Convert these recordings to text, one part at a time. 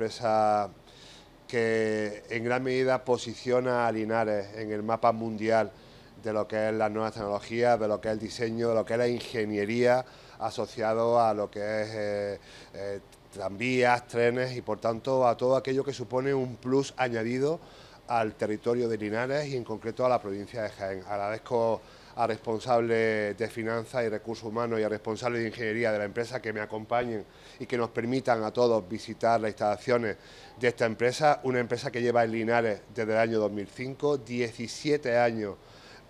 empresa que en gran medida posiciona a Linares en el mapa mundial de lo que es las nuevas tecnologías, de lo que es el diseño, de lo que es la ingeniería asociado a lo que es eh, eh, tranvías, trenes y por tanto a todo aquello que supone un plus añadido al territorio de Linares y en concreto a la provincia de Jaén. Agradezco a responsables de finanzas y recursos humanos y a responsables de ingeniería de la empresa que me acompañen y que nos permitan a todos visitar las instalaciones de esta empresa, una empresa que lleva en Linares desde el año 2005, 17 años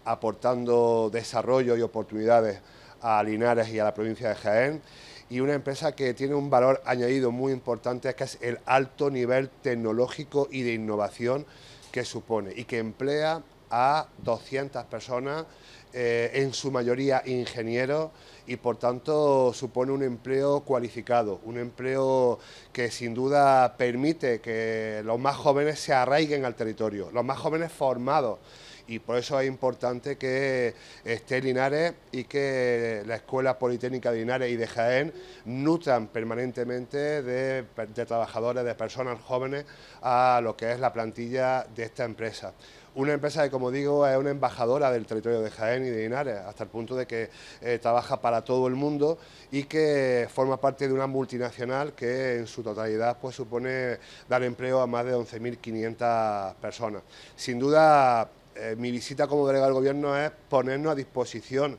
aportando desarrollo y oportunidades a Linares y a la provincia de Jaén y una empresa que tiene un valor añadido muy importante que es el alto nivel tecnológico y de innovación que supone y que emplea a 200 personas, eh, en su mayoría ingenieros, y por tanto supone un empleo cualificado, un empleo que sin duda permite que los más jóvenes se arraiguen al territorio, los más jóvenes formados. Y por eso es importante que esté Linares y que la Escuela Politécnica de Linares y de Jaén nutran permanentemente de trabajadores, de personas jóvenes a lo que es la plantilla de esta empresa una empresa que, como digo, es una embajadora del territorio de Jaén y de Linares, hasta el punto de que eh, trabaja para todo el mundo y que forma parte de una multinacional que en su totalidad pues, supone dar empleo a más de 11.500 personas. Sin duda, eh, mi visita como delegado del Gobierno es ponernos a disposición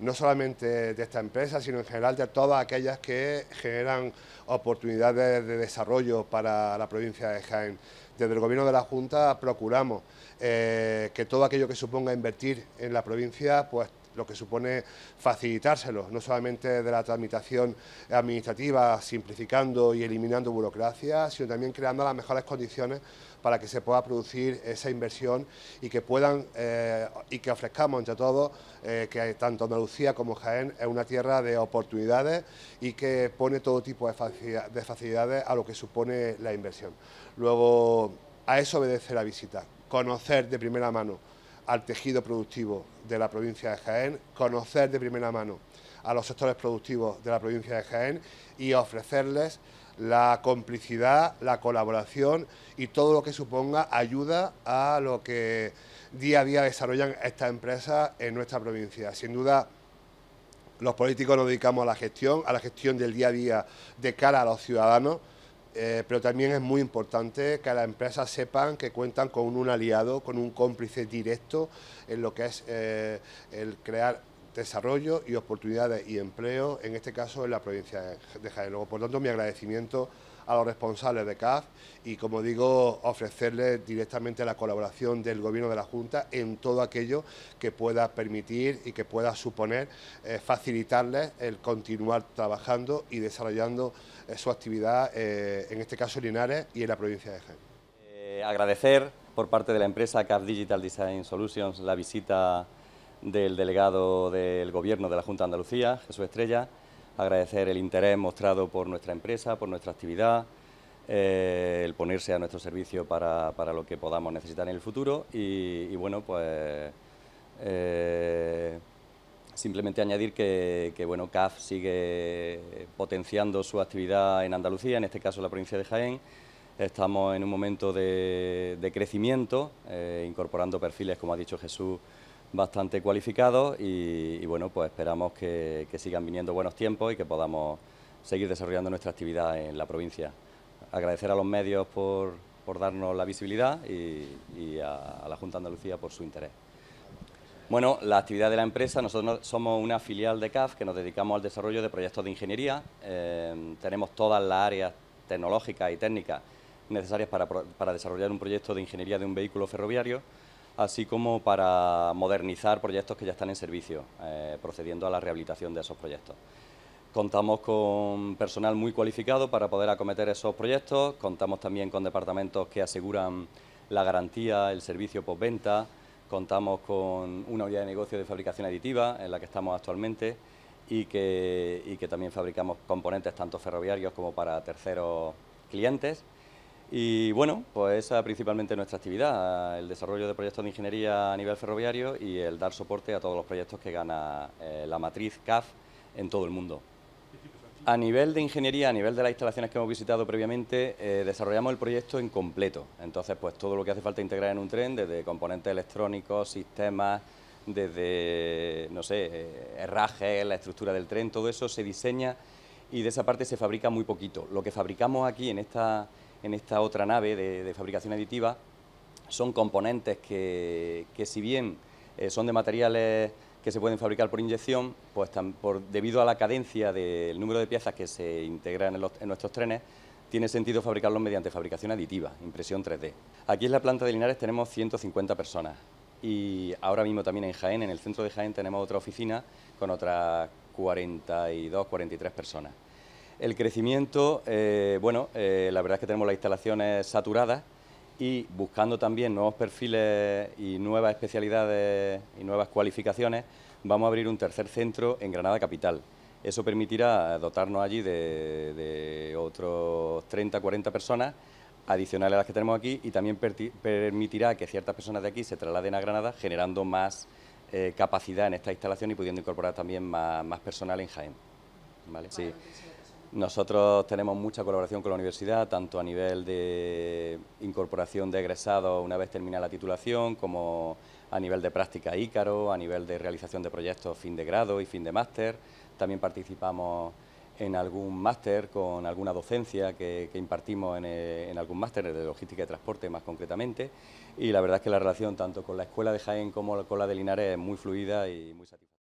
no solamente de esta empresa, sino en general de todas aquellas que generan oportunidades de desarrollo para la provincia de Jaén desde el Gobierno de la Junta procuramos eh, que todo aquello que suponga invertir en la provincia, pues lo que supone facilitárselo, no solamente de la tramitación administrativa, simplificando y eliminando burocracia, sino también creando las mejores condiciones para que se pueda producir esa inversión y que puedan eh, y que ofrezcamos entre todos eh, que tanto Andalucía como Jaén es una tierra de oportunidades y que pone todo tipo de, de facilidades a lo que supone la inversión. Luego, a eso obedece la visita, conocer de primera mano al tejido productivo de la provincia de Jaén, conocer de primera mano a los sectores productivos de la provincia de Jaén y ofrecerles la complicidad, la colaboración y todo lo que suponga ayuda a lo que día a día desarrollan estas empresas en nuestra provincia. Sin duda, los políticos nos dedicamos a la gestión, a la gestión del día a día de cara a los ciudadanos. Eh, pero también es muy importante que las empresas sepan que cuentan con un aliado, con un cómplice directo en lo que es eh, el crear desarrollo y oportunidades y empleo, en este caso en la provincia de Jaén. Por tanto, mi agradecimiento a los responsables de CAF y, como digo, ofrecerles directamente la colaboración del Gobierno de la Junta en todo aquello que pueda permitir y que pueda suponer eh, facilitarles el continuar trabajando y desarrollando eh, su actividad, eh, en este caso Linares y en la provincia de Jaén. agradecer por parte de la empresa CAF Digital Design Solutions la visita del delegado del Gobierno de la Junta de Andalucía, Jesús Estrella, agradecer el interés mostrado por nuestra empresa, por nuestra actividad, eh, el ponerse a nuestro servicio para, lo que podamos necesitar en el futuro y, bueno, pues eh, simplemente añadir que, bueno, CAF sigue potenciando su actividad en Andalucía, en este caso la provincia de Jaén. Estamos en un momento de, crecimiento, eh, incorporando perfiles, como ha dicho Jesús, bastante cualificados y, bueno, pues esperamos que, sigan viniendo buenos tiempos y que podamos seguir desarrollando nuestra actividad en la provincia. Agradecer a los medios por, por darnos la visibilidad y, a, la Junta de Andalucía por su interés. Bueno, la actividad de la empresa, nosotros somos una filial de CAF que nos dedicamos al desarrollo de proyectos de ingeniería. Eh, tenemos todas las áreas tecnológicas y técnicas necesarias para desarrollar un proyecto de ingeniería de un vehículo ferroviario así como para modernizar proyectos que ya están en servicio, eh, procediendo a la rehabilitación de esos proyectos. Contamos con personal muy cualificado para poder acometer esos proyectos, contamos también con departamentos que aseguran la garantía, el servicio postventa, contamos con una unidad de negocio de fabricación aditiva en la que estamos actualmente y que también fabricamos componentes tanto ferroviarios como para terceros clientes. Y bueno, pues esa es principalmente nuestra actividad, el desarrollo de proyectos de ingeniería a nivel ferroviario y el dar soporte a todos los proyectos que gana eh, la matriz CAF en todo el mundo. A nivel de ingeniería, a nivel de las instalaciones que hemos visitado previamente, eh, desarrollamos el proyecto en completo. Entonces, pues todo lo que hace falta integrar en un tren, desde componentes electrónicos, sistemas, desde, no sé, eh, herrajes, la estructura del tren, todo eso se diseña y de esa parte se fabrica muy poquito. Lo que fabricamos aquí en esta en esta otra nave de, fabricación aditiva son componentes que, si bien eh, son de materiales que se pueden fabricar por inyección, pues debido a la cadencia del número de piezas que se integran en, nuestros trenes, tiene sentido fabricarlos mediante fabricación aditiva, impresión 3D. Aquí en la planta de Linares tenemos 150 personas y ahora mismo también en Jaén, en el centro de Jaén, tenemos otra oficina con otras 42, 43 personas. El crecimiento, eh, bueno, eh, la verdad es que tenemos las instalaciones saturadas y buscando también nuevos perfiles y nuevas especialidades y nuevas cualificaciones, vamos a abrir un tercer centro en Granada Capital. Eso permitirá dotarnos allí de, otros 30, 40 personas adicionales a las que tenemos aquí y también permitirá que ciertas personas de aquí se trasladen a Granada generando más eh, capacidad en esta instalación y pudiendo incorporar también más, personal en Jaén. ¿Vale? Sí. Nosotros tenemos mucha colaboración con la universidad, tanto a nivel de incorporación de egresados una vez terminada la titulación, como a nivel de práctica Ícaro, a nivel de realización de proyectos fin de grado y fin de máster. También participamos en algún máster con alguna docencia que, impartimos en, eh, en algún máster de logística y transporte más concretamente y la verdad es que la relación tanto con la escuela de Jaén como con la de Linares es muy fluida y muy satisfactoria.